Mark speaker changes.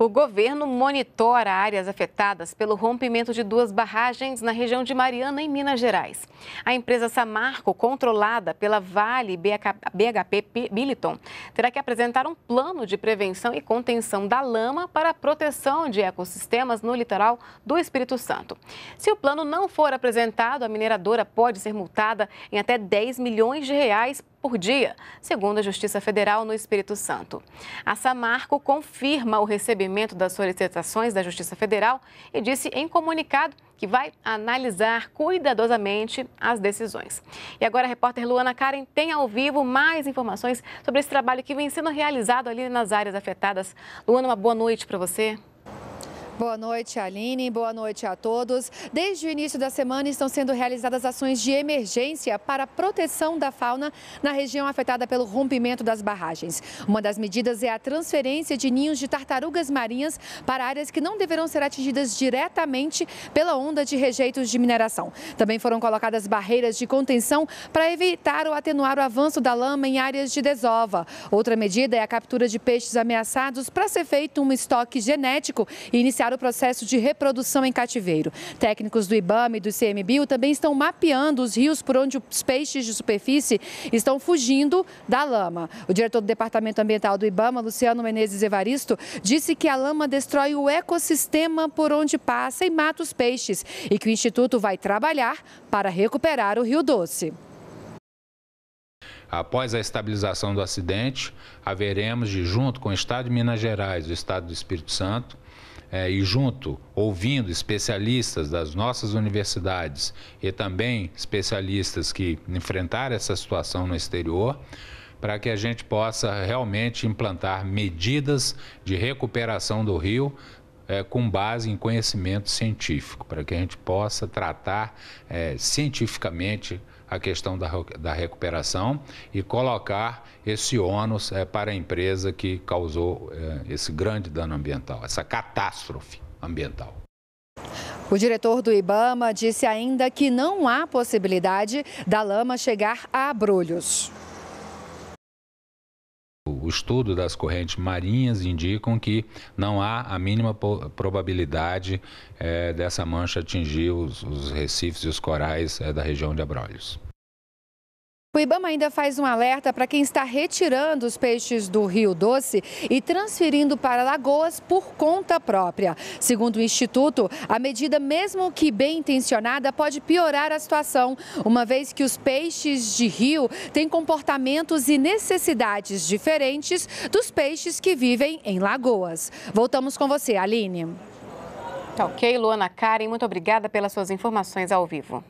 Speaker 1: O governo monitora áreas afetadas pelo rompimento de duas barragens na região de Mariana, em Minas Gerais. A empresa Samarco, controlada pela Vale BHP Billiton, terá que apresentar um plano de prevenção e contenção da lama para a proteção de ecossistemas no litoral do Espírito Santo. Se o plano não for apresentado, a mineradora pode ser multada em até 10 milhões de reais por dia, segundo a Justiça Federal no Espírito Santo. A Samarco confirma o recebimento das solicitações da Justiça Federal e disse em comunicado que vai analisar cuidadosamente as decisões. E agora a repórter Luana Karen tem ao vivo mais informações sobre esse trabalho que vem sendo realizado ali nas áreas afetadas. Luana, uma boa noite para você.
Speaker 2: Boa noite, Aline. Boa noite a todos. Desde o início da semana estão sendo realizadas ações de emergência para proteção da fauna na região afetada pelo rompimento das barragens. Uma das medidas é a transferência de ninhos de tartarugas marinhas para áreas que não deverão ser atingidas diretamente pela onda de rejeitos de mineração. Também foram colocadas barreiras de contenção para evitar ou atenuar o avanço da lama em áreas de desova. Outra medida é a captura de peixes ameaçados para ser feito um estoque genético e iniciar iniciar o processo de reprodução em cativeiro. Técnicos do IBAMA e do ICMBio também estão mapeando os rios por onde os peixes de superfície estão fugindo da lama. O diretor do Departamento Ambiental do IBAMA, Luciano Menezes Evaristo, disse que a lama destrói o ecossistema por onde passa e mata os peixes e que o Instituto vai trabalhar para recuperar o Rio Doce.
Speaker 3: Após a estabilização do acidente, haveremos de, junto com o Estado de Minas Gerais, o Estado do Espírito Santo, é, e junto, ouvindo especialistas das nossas universidades e também especialistas que enfrentaram essa situação no exterior, para que a gente possa realmente implantar medidas de recuperação do rio, é, com base em conhecimento científico, para que a gente possa tratar é, cientificamente a questão da, da recuperação e colocar esse ônus é, para a empresa que causou é, esse grande dano ambiental, essa catástrofe ambiental.
Speaker 2: O diretor do Ibama disse ainda que não há possibilidade da lama chegar a abrolhos
Speaker 3: o estudo das correntes marinhas indicam que não há a mínima probabilidade é, dessa mancha atingir os, os, recifes e os corais é, da região de Abrolhos.
Speaker 2: O Ibama ainda faz um alerta para quem está retirando os peixes do Rio Doce e transferindo para lagoas por conta própria. Segundo o Instituto, a medida, mesmo que bem intencionada, pode piorar a situação, uma vez que os peixes de rio têm comportamentos e necessidades diferentes dos peixes que vivem em lagoas. Voltamos com você, Aline. Tá ok, Luana Karen, muito obrigada pelas suas informações
Speaker 1: ao vivo.